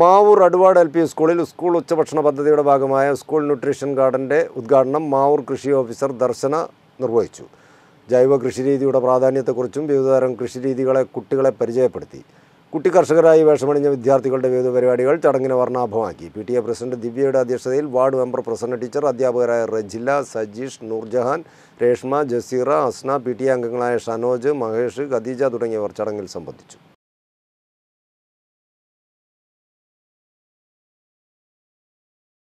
Mavoor Aduvad L P സ്കൂളിൽ school ഉച്ചഭക്ഷണ പദ്ധതിയുടെ ഭാഗമായ സ്കൂൾ ന്യൂട്രീഷൻ ഗാർഡൻ്റെ ഉദ്ഘാടനം മാവൂർ കൃഷി ഓഫീസർ ദർശന നിർവഹിച്ചു ജൈവ കൃഷിരീതിയുടെ പ്രാധാന്യത്തെക്കുറിച്ചും വിവിധതരം കൃഷിരീതികളെ കുട്ടികളെ പരിചയപ്പെടുത്തി കുട്ടി കർഷകരായി വേഷമണിഞ്ഞ വിദ്യാർത്ഥികളുടെ വിവിധ പരിപാടികൾ ചടങ്ങിന് വർണ്ണാഭമാക്കി പി ടി എ പ്രസിഡന്റ് ദിവ്യയുടെ അധ്യക്ഷതയിൽ വാർഡ് മെമ്പർ പ്രസന്ന ടീച്ചർ അധ്യാപകരായ Rejila Sajeesh Noorjahan Reshma Jaseera Asna P T A അംഗങ്ങളായ ഷനോജ് മഹേഷ് ഖദീജ തുടങ്ങിയവർ ചടങ്ങിൽ സംബന്ധിച്ചു